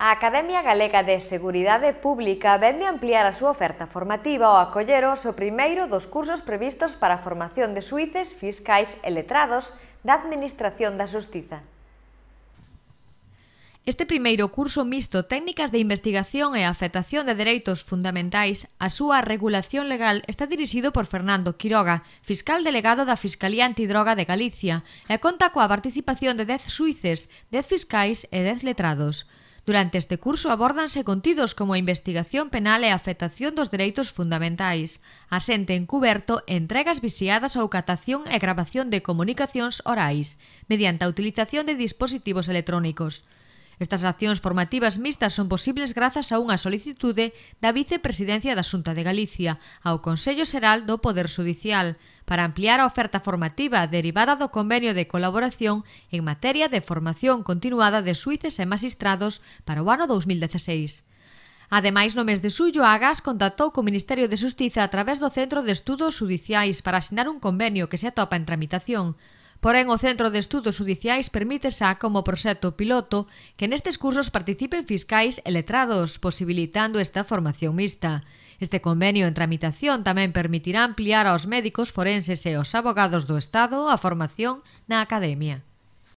A Academia Galega de Seguridade Pública vende ampliar a súa oferta formativa ao acoller o seu primeiro dos cursos previstos para a formación de suíces, fiscais e letrados da Administración da Justiza. Este primeiro curso mixto Técnicas de Investigación e Afectación de Dereitos Fundamentais, a súa regulación legal está dirixido por Fernando Quiroga, fiscal delegado da Fiscalía Antidroga de Galicia, e conta coa participación de 10 suíces, 10 fiscais e 10 letrados. Durante este curso abórdanse contidos como a investigación penal e a afectación dos dereitos fundamentais, asente encuberto, entregas vixiadas ou catación e grabación de comunicacións orais, mediante a utilización de dispositivos electrónicos. Estas accións formativas mixtas son posibles grazas a unha solicitude da Vicepresidencia da Xunta de Galicia ao Consello Xeral do Poder Judicial para ampliar a oferta formativa derivada do Convenio de Colaboración en materia de formación continuada de suíces e magistrados para o ano 2016. Ademais, no mes de xullo, Agas contactou co Ministerio de Xustiza a través do Centro de Estudos Judiciais para asinar un convenio que se atopa en tramitación. Porén, o Centro de Estudos Judiciais permite xa como proxecto piloto que nestes cursos participen fiscais e letrados, posibilitando esta formación mixta. Este convenio en tramitación tamén permitirá ampliar aos médicos forenses e aos abogados do Estado a formación na Academia.